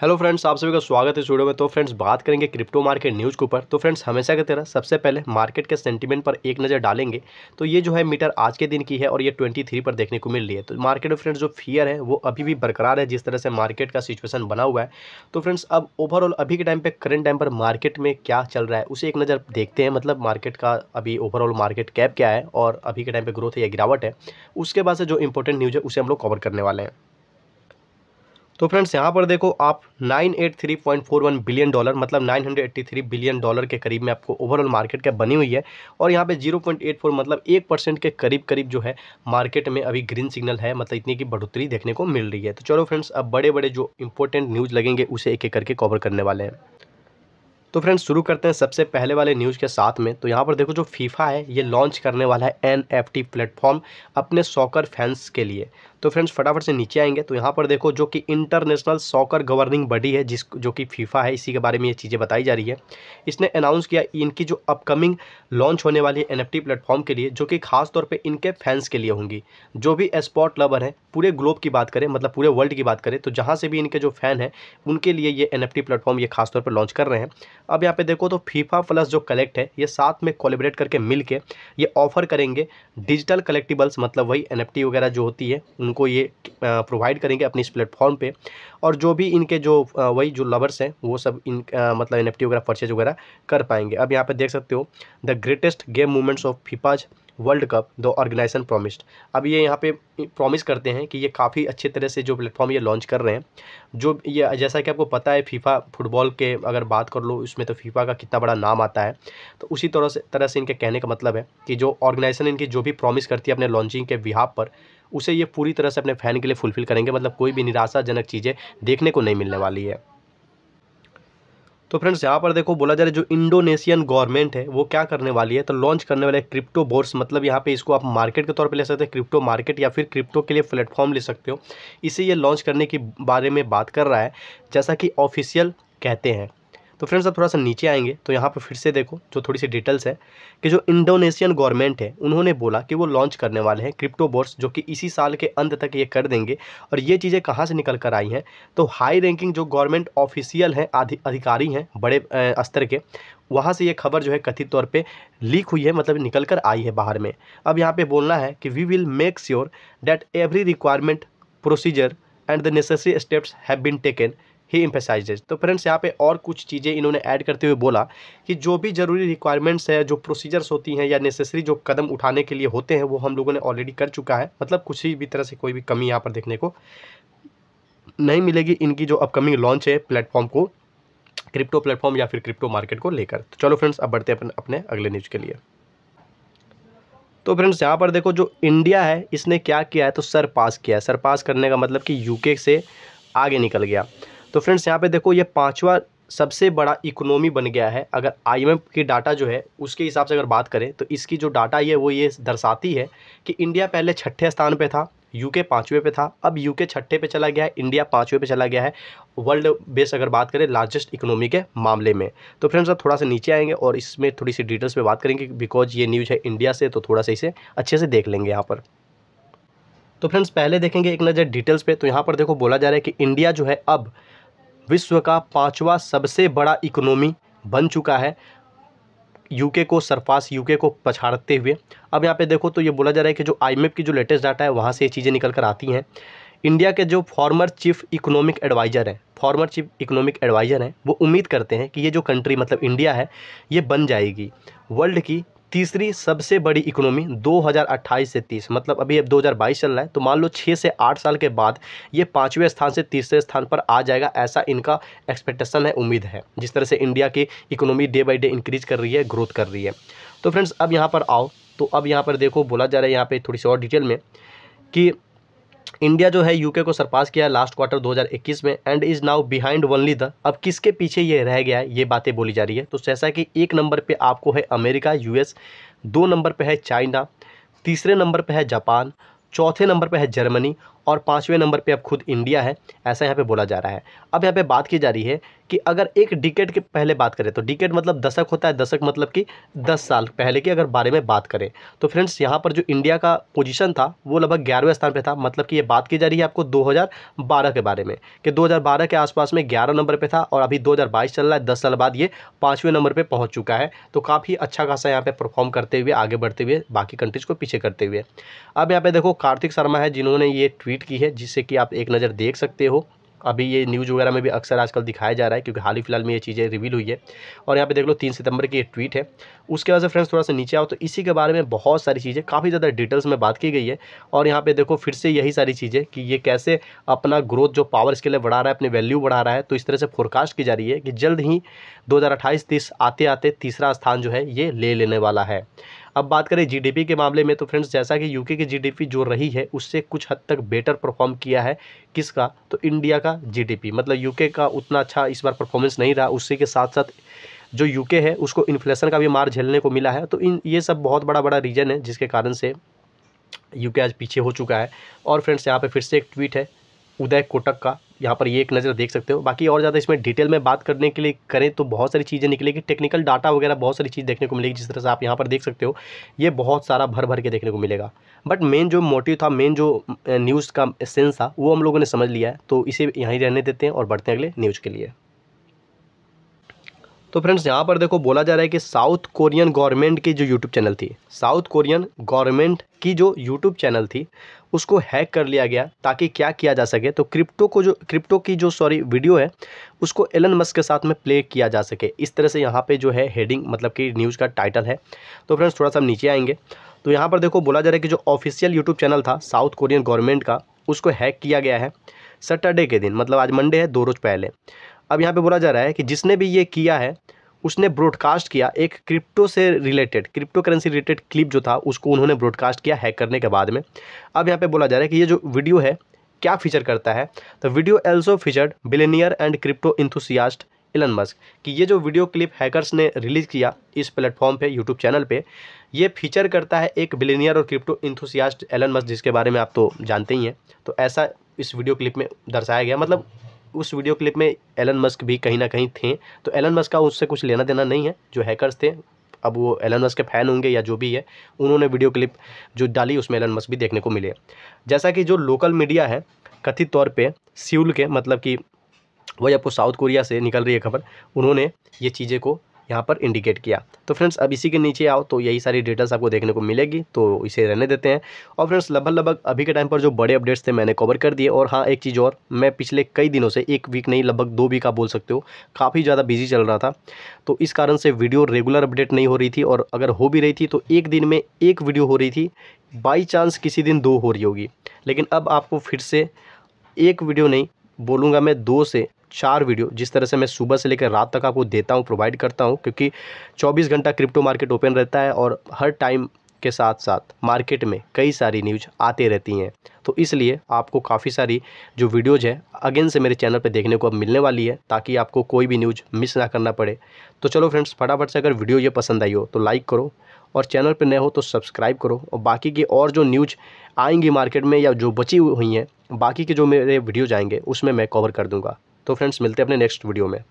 hello friends आप सभी का स्वागत है स्टूडियो में तो फ्रेंड्स बात करेंगे क्रिप्टो मार्केट न्यूज़ के ऊपर तो फ्रेंड्स हमेशा की तरह सबसे पहले मार्केट के सेंटीमेंट पर एक नज़र डालेंगे तो ये जो है मीटर आज के दिन की है और ये 23 पर देखने को मिल रही है तो मार्केट में फ्रेंड्स जो फियर है वो अभी भी बरकरार है जिस तरह से मार्केट का सिचुएसन बना हुआ है तो फ्रेंड्स अब ओवरऑल अभी के टाइम पर करंट टाइम पर मार्केट में क्या चल रहा है उसे एक नज़र देखते हैं मतलब मार्केट का अभी ओवरऑल मार्केट कैप क्या है और अभी के टाइम पर ग्रोथ है या गिरावट है उसके बाद से जो इंपॉर्टेंट न्यूज़ है उसे हम लोग कवर करने वाले हैं तो फ्रेंड्स यहाँ पर देखो आप 983.41 बिलियन डॉलर मतलब 983 बिलियन डॉलर के करीब में आपको ओवरऑल मार्केट कैप बनी हुई है और यहाँ पे 0.84 मतलब एक परसेंट के करीब करीब जो है मार्केट में अभी ग्रीन सिग्नल है मतलब इतनी की बढ़ोतरी देखने को मिल रही है तो चलो फ्रेंड्स अब बड़े बड़े जो इंपॉर्टेंट न्यूज़ लगेंगे उसे एक एक करके कवर करने वाले हैं तो फ्रेंड्स शुरू करते हैं सबसे पहले वाले न्यूज़ के साथ में तो यहाँ पर देखो जो फीफा है ये लॉन्च करने वाला है एन एफ टी प्लेटफॉर्म अपने सॉकर फैंस के लिए तो फ्रेंड्स फटाफट से नीचे आएंगे तो यहाँ पर देखो जो कि इंटरनेशनल सॉकर गवर्निंग बॉडी है जिस जो कि फीफा है इसी के बारे में ये चीज़ें बताई जा रही है इसने अनाउंस किया इनकी जो अपकमिंग लॉन्च होने वाली है एन प्लेटफॉर्म के लिए जो कि खासतौर पर इनके फैंस के लिए होंगी जो भी स्पॉट लवर हैं पूरे ग्लोब की बात करें मतलब पूरे वर्ल्ड की बात करें तो जहाँ से भी इनके जो फैन हैं उनके लिए ये एन प्लेटफॉर्म ये खासतौर पर लॉन्च कर रहे हैं अब यहाँ पे देखो तो फीफा प्लस जो कलेक्ट है ये साथ में कोलेबरेट करके मिल के ये ऑफर करेंगे डिजिटल कलेक्टिबल्स मतलब वही एन वगैरह जो होती है उनको ये प्रोवाइड करेंगे अपने इस प्लेटफॉर्म पे और जो भी इनके जो वही जो लवर्स हैं वो सब इन मतलब एन वगैरह परचेज वगैरह कर पाएंगे अब यहाँ पर देख सकते हो the greatest game movements of FIFA's world cup the organization promised अब ये यहाँ पे प्रॉमिस करते हैं कि ये काफ़ी अच्छे तरह से जो प्लेटफॉर्म ये लॉन्च कर रहे हैं जो ये जैसा कि आपको पता है फीफा फुटबॉल के अगर बात कर लो उसमें तो फीफा का कितना बड़ा नाम आता है तो उसी तरह से तरह से इनके कहने का मतलब है कि जो ऑर्गेनाइजेशन इनकी जो भी प्रॉमिस करती है अपने लॉन्चिंग के बिहाब पर उसे ये पूरी तरह से अपने फ़ैन के लिए फुलफिल करेंगे मतलब कोई भी निराशाजनक चीज़ें देखने को नहीं मिलने वाली है तो फ्रेंड्स यहाँ पर देखो बोला जा रहा है जो इंडोनेशियन गवर्नमेंट है वो क्या करने वाली है तो लॉन्च करने वाले क्रिप्टो बोर्ड्स मतलब यहाँ पे इसको आप मार्केट के तौर पे ले सकते हैं क्रिप्टो मार्केट या फिर क्रिप्टो के लिए प्लेटफॉर्म ले सकते हो इसे ये लॉन्च करने के बारे में बात कर रहा है जैसा कि ऑफिशियल कहते हैं तो फ्रेंड्स आप थोड़ा सा नीचे आएंगे तो यहाँ पर फिर से देखो जो थोड़ी सी डिटेल्स है कि जो इंडोनेशियन गवर्नमेंट है उन्होंने बोला कि वो लॉन्च करने वाले हैं क्रिप्टो बोर्ड्स जो कि इसी साल के अंत तक ये कर देंगे और ये चीज़ें कहाँ से निकल कर आई हैं तो हाई रैंकिंग जो गवर्नमेंट ऑफिशियल हैं अधिकारी हैं बड़े स्तर के वहाँ से ये खबर जो है कथित तौर पे लीक हुई है मतलब निकल कर आई है बाहर में अब यहाँ पे बोलना है कि we will make sure that every requirement procedure and the necessary steps have been taken he emphasises तो फ्रेंड्स यहाँ पे और कुछ चीज़ें इन्होंने ऐड करते हुए बोला कि जो भी ज़रूरी रिक्वायरमेंट्स है जो प्रोसीजर्स होती हैं या नेसेसरी जो कदम उठाने के लिए होते हैं वो हम लोगों ने ऑलरेडी कर चुका है मतलब कुछ भी तरह से कोई भी कमी यहाँ पर देखने को नहीं मिलेगी इनकी जो अपकमिंग लॉन्च है प्लेटफॉर्म को क्रिप्टो प्लेटफॉर्म या फिर क्रिप्टो मार्केट को लेकर तो चलो फ्रेंड्स अब बढ़ते हैं अपने अगले न्यूज़ के लिए तो फ्रेंड्स यहाँ पर देखो जो इंडिया है इसने क्या किया है तो सर पास किया है सर पास करने का मतलब कि यूके से आगे निकल गया तो फ्रेंड्स यहाँ पे देखो ये पाँचवा सबसे बड़ा इकोनॉमी बन गया है अगर आईएमएफ की डाटा जो है उसके हिसाब से अगर बात करें तो इसकी जो डाटा ये वो ये दर्शाती है कि इंडिया पहले छठे स्थान पर था यूके पाँचवें पे था अब यूके छठे पे चला गया है इंडिया पाँचवें पे चला गया है वर्ल्ड बेस अगर बात करें लार्जेस्ट इकोनॉमी के मामले में तो फ्रेंड्स अब थोड़ा सा नीचे आएंगे और इसमें थोड़ी सी डिटेल्स पे बात करेंगे बिकॉज ये न्यूज़ है इंडिया से तो थोड़ा सा इसे अच्छे से देख लेंगे यहाँ पर तो फ्रेंड्स पहले देखेंगे एक नज़र डिटेल्स पर तो यहाँ पर देखो बोला जा रहा है कि इंडिया जो है अब विश्व का पाँचवा सबसे बड़ा इकोनॉमी बन चुका है यूके को सरफास यूके को पछाड़ते हुए अब यहाँ पे देखो तो ये बोला जा रहा है कि जो आईएमएफ e की जो लेटेस्ट डाटा है वहाँ से ये चीज़ें निकल कर आती हैं इंडिया के जो फॉर्मर चीफ इकोनॉमिक एडवाइज़र हैं फॉर्मर चीफ इकोनॉमिक एडवाइज़र हैं वो उम्मीद करते हैं कि ये जो कंट्री मतलब इंडिया है ये बन जाएगी वर्ल्ड की तीसरी सबसे बड़ी इकोनॉमी 2028 से 30 मतलब अभी अब 2022 चल रहा है तो मान लो छः से आठ साल के बाद ये पाँचवें स्थान से तीसरे स्थान पर आ जाएगा ऐसा इनका एक्सपेक्टेशन है उम्मीद है जिस तरह से इंडिया की economy day by day increase कर रही है ग्रोथ कर रही है तो फ्रेंड्स अब यहाँ पर आओ तो अब यहाँ पर देखो बोला जा रहा है यहाँ पर थोड़ी सी और डिटेल में कि इंडिया जो है यूके को सरपास किया लास्ट क्वार्टर 2021 में and is now behind only the अब किसके पीछे ये रह गया है ये बातें बोली जा रही है तो जैसा कि एक नंबर पे आपको है अमेरिका यूएस दो नंबर पे है चाइना तीसरे नंबर पे है जापान चौथे नंबर पे है जर्मनी और पाँचवें नंबर पे अब खुद इंडिया है ऐसा यहाँ पे बोला जा रहा है अब यहाँ पे बात की जा रही है कि अगर एक डिकेट के पहले बात करें तो डिकेट मतलब दशक होता है दशक मतलब कि दस साल पहले की अगर बारे में बात करें तो फ्रेंड्स यहाँ पर जो इंडिया का पोजीशन था वो लगभग ग्यारहवें स्थान पे था मतलब कि ये बात की जा रही है आपको 2012 के बारे में कि 2012 के आसपास में ग्यारह नंबर पर था और अभी 2022 चल रहा है दस साल बाद ये पाँचवें नंबर पर पहुँच चुका है तो काफ़ी अच्छा खासा यहाँ पर परफॉर्म करते हुए आगे बढ़ते हुए बाकी कंट्रीज़ को पीछे करते हुए अब यहाँ पर देखो कार्तिक शर्मा है जिन्होंने ये ट्वीट ट्वीट की है जिससे कि आप एक नज़र देख सकते हो अभी ये न्यूज़ वगैरह में भी अक्सर आजकल दिखाया जा रहा है क्योंकि हाल ही फिलहाल में ये चीज़ें रिवील हुई है और यहाँ पे देख लो तीन सितंबर की ये ट्वीट है उसके बाद से फ्रेंड्स थोड़ा सा नीचे आओ तो इसी के बारे में बहुत सारी चीज़ें काफ़ी ज़्यादा डिटेल्स में बात की गई है और यहाँ पे देखो फिर से यही सारी चीज़ें कि ये कैसे अपना ग्रोथ जो पावर इसके लिए बढ़ा रहा है अपनी वैल्यू बढ़ा रहा है तो इस तरह से फोरकास्ट की जा रही है कि जल्द ही दो हज़ार आते आते तीसरा स्थान जो है ये ले लेने वाला है अब बात करें जीडीपी के मामले में तो फ्रेंड्स जैसा कि यूके की जीडीपी जो रही है उससे कुछ हद तक बेटर परफॉर्म किया है किसका तो इंडिया का जीडीपी मतलब यूके का उतना अच्छा इस बार परफॉर्मेंस नहीं रहा उसी के साथ साथ जो यूके है उसको इन्फ्लेशन का भी मार झेलने को मिला है तो इन ये सब बहुत बड़ा बड़ा रीज़न है जिसके कारण से यूके आज पीछे हो चुका है और फ्रेंड्स यहाँ पे फिर से एक ट्वीट है उदय कोटक का यहाँ पर ये एक नज़र देख सकते हो बाकी और ज़्यादा इसमें डिटेल में बात करने के लिए करें तो बहुत सारी चीज़ें निकलेगी टेक्निकल डाटा वगैरह बहुत सारी चीज़ देखने को मिलेगी जिस तरह से आप यहाँ पर देख सकते हो ये बहुत सारा भर भर के देखने को मिलेगा बट मेन जो मोटिव था मेन जो न्यूज़ का सेंस था वो हम लोगों ने समझ लिया है तो इसे यहीं रहने देते हैं और बढ़ते हैं अगले न्यूज़ के लिए तो फ्रेंड्स यहाँ पर देखो बोला जा रहा है कि साउथ कोरियन गवर्नमेंट की जो यूट्यूब चैनल थी साउथ कोरियन गवर्नमेंट की जो यूट्यूब चैनल थी उसको हैक कर लिया गया ताकि क्या किया जा सके तो क्रिप्टो को जो क्रिप्टो की जो सॉरी वीडियो है उसको एलन मस्क के साथ में प्ले किया जा सके इस तरह से यहाँ पर जो है हेडिंग मतलब कि न्यूज़ का टाइटल है तो फ्रेंड्स थोड़ा सा हम नीचे आएंगे तो यहाँ पर देखो बोला जा रहा है कि जो ऑफिशियल यूट्यूब चैनल था साउथ कोरियन गवर्नमेंट का उसको हैक किया गया है सैटरडे के दिन मतलब आज मंडे है दो रोज़ पहले अब यहाँ पे बोला जा रहा है कि जिसने भी ये किया है उसने ब्रॉडकास्ट किया एक क्रिप्टो से related cryptocurrency related clip जो था उसको उन्होंने ब्रॉडकास्ट किया हैक करने के बाद में अब यहाँ पे बोला जा रहा है कि ये जो वीडियो है क्या फीचर करता है तो video also featured billionaire and crypto enthusiast Elon Musk कि ये जो वीडियो क्लिप हैकर्स ने रिलीज़ किया इस प्लेटफॉर्म पे यूट्यूब चैनल पे ये फीचर करता है एक बिलेनियर और क्रिप्टो इंथुसियास्ट एलन मस्क जिसके बारे में आप तो जानते ही हैं तो ऐसा इस वीडियो क्लिप में दर्शाया गया मतलब उस वीडियो क्लिप में एलन मस्क भी कहीं ना कहीं थे तो एलन मस्क का उससे कुछ लेना देना नहीं है जो हैकर्स थे अब वो एलन मस्क के फ़ैन होंगे या जो भी है उन्होंने वीडियो क्लिप जो डाली उसमें एलन मस्क भी देखने को मिले जैसा कि जो लोकल मीडिया है कथित तौर पर सिउल के मतलब कि वही आपको साउथ कोरिया से निकल रही है खबर उन्होंने ये चीज़ें को यहाँ पर इंडिकेट किया तो फ्रेंड्स अब इसी के नीचे आओ तो यही सारी डिटेल्स आपको देखने को मिलेगी तो इसे रहने देते हैं और फ्रेंड्स लगभग लगभग अभी के टाइम पर जो बड़े अपडेट्स थे मैंने कवर कर दिए और हाँ एक चीज़ और मैं पिछले कई दिनों से एक वीक नहीं लगभग दो वीक आप बोल सकते हो काफ़ी ज़्यादा बिजी चल रहा था तो इस कारण से वीडियो रेगुलर अपडेट नहीं हो रही थी और अगर हो भी रही थी तो एक दिन में एक वीडियो हो रही थी बाई चांस किसी दिन दो हो रही होगी लेकिन अब आपको फिर से एक वीडियो नहीं बोलूँगा मैं दो से चार वीडियो जिस तरह से मैं सुबह से लेकर रात तक आपको देता हूँ प्रोवाइड करता हूँ क्योंकि 24 घंटा क्रिप्टो मार्केट ओपन रहता है और हर टाइम के साथ साथ मार्केट में कई सारी न्यूज आते रहती हैं तो इसलिए आपको काफ़ी सारी जो वीडियोज़ है अगेन से मेरे चैनल पर देखने को अब मिलने वाली है ताकि आपको कोई भी न्यूज मिस ना करना पड़े तो चलो फ्रेंड्स फटाफट से अगर वीडियो ये पसंद आई हो तो लाइक करो और चैनल पर नए हो तो सब्सक्राइब करो और बाकी की और जो न्यूज आएंगी मार्केट में या जो बची हुई हैं बाकी के जो मेरे वीडियोज आएंगे उसमें मैं कवर कर दूंगा तो फ्रेंड्स मिलते हैं अपने नेक्स्ट वीडियो में